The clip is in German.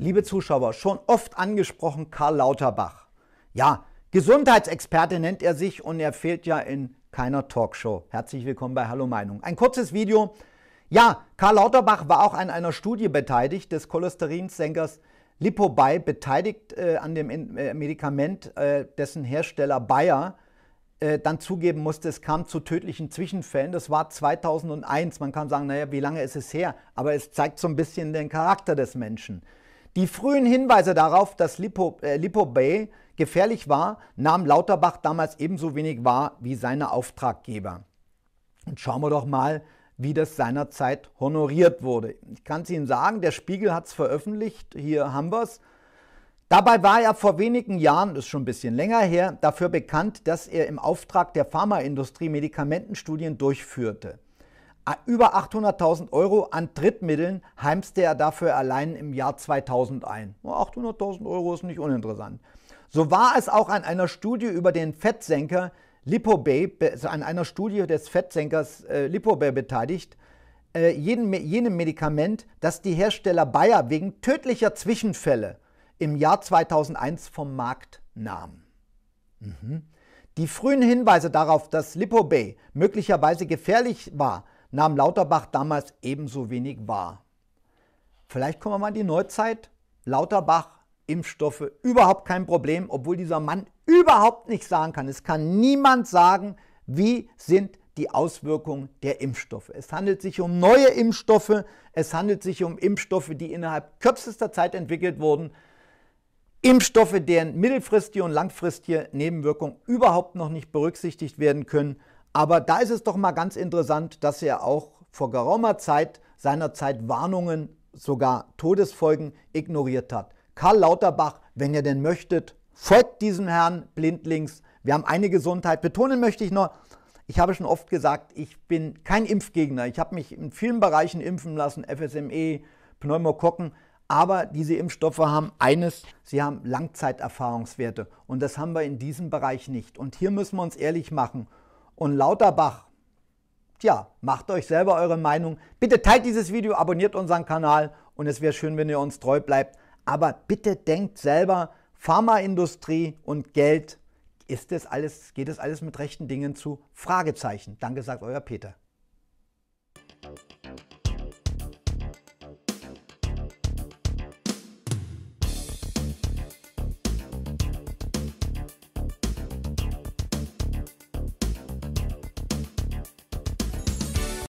liebe Zuschauer, schon oft angesprochen Karl Lauterbach. Ja, Gesundheitsexperte nennt er sich und er fehlt ja in keiner Talkshow. Herzlich willkommen bei Hallo Meinung. Ein kurzes Video. Ja, Karl Lauterbach war auch an einer Studie beteiligt des Cholesterinsenkers Lipobay, beteiligt äh, an dem äh, Medikament, äh, dessen Hersteller Bayer äh, dann zugeben musste, es kam zu tödlichen Zwischenfällen. Das war 2001. Man kann sagen, naja, wie lange ist es her? Aber es zeigt so ein bisschen den Charakter des Menschen. Die frühen Hinweise darauf, dass Lipo, äh, Lipo Bay gefährlich war, nahm Lauterbach damals ebenso wenig wahr wie seine Auftraggeber. Und schauen wir doch mal, wie das seinerzeit honoriert wurde. Ich kann es Ihnen sagen, der Spiegel hat es veröffentlicht, hier haben wir es. Dabei war er vor wenigen Jahren, das ist schon ein bisschen länger her, dafür bekannt, dass er im Auftrag der Pharmaindustrie Medikamentenstudien durchführte. Über 800.000 Euro an Drittmitteln heimste er dafür allein im Jahr 2000 ein. 800.000 Euro ist nicht uninteressant. So war es auch an einer Studie über den Fettsenker Lipobay, also an einer Studie des Fettsenkers äh, Lipobay beteiligt, äh, jedem, jenem Medikament, das die Hersteller Bayer wegen tödlicher Zwischenfälle im Jahr 2001 vom Markt nahmen. Mhm. Die frühen Hinweise darauf, dass Lipobay möglicherweise gefährlich war, nahm Lauterbach damals ebenso wenig wahr. Vielleicht kommen wir mal in die Neuzeit. Lauterbach, Impfstoffe, überhaupt kein Problem, obwohl dieser Mann überhaupt nicht sagen kann. Es kann niemand sagen, wie sind die Auswirkungen der Impfstoffe. Es handelt sich um neue Impfstoffe, es handelt sich um Impfstoffe, die innerhalb kürzester Zeit entwickelt wurden, Impfstoffe, deren mittelfristige und langfristige Nebenwirkungen überhaupt noch nicht berücksichtigt werden können aber da ist es doch mal ganz interessant, dass er auch vor geraumer Zeit seinerzeit Warnungen, sogar Todesfolgen ignoriert hat. Karl Lauterbach, wenn ihr denn möchtet, folgt diesem Herrn blindlings. Wir haben eine Gesundheit. Betonen möchte ich nur, ich habe schon oft gesagt, ich bin kein Impfgegner. Ich habe mich in vielen Bereichen impfen lassen, FSME, Pneumokokken. Aber diese Impfstoffe haben eines, sie haben Langzeiterfahrungswerte. Und das haben wir in diesem Bereich nicht. Und hier müssen wir uns ehrlich machen und Lauterbach. Tja, macht euch selber eure Meinung. Bitte teilt dieses Video, abonniert unseren Kanal und es wäre schön, wenn ihr uns treu bleibt. Aber bitte denkt selber, Pharmaindustrie und Geld, ist das alles, geht es alles mit rechten Dingen zu? Fragezeichen. Danke, sagt euer Peter.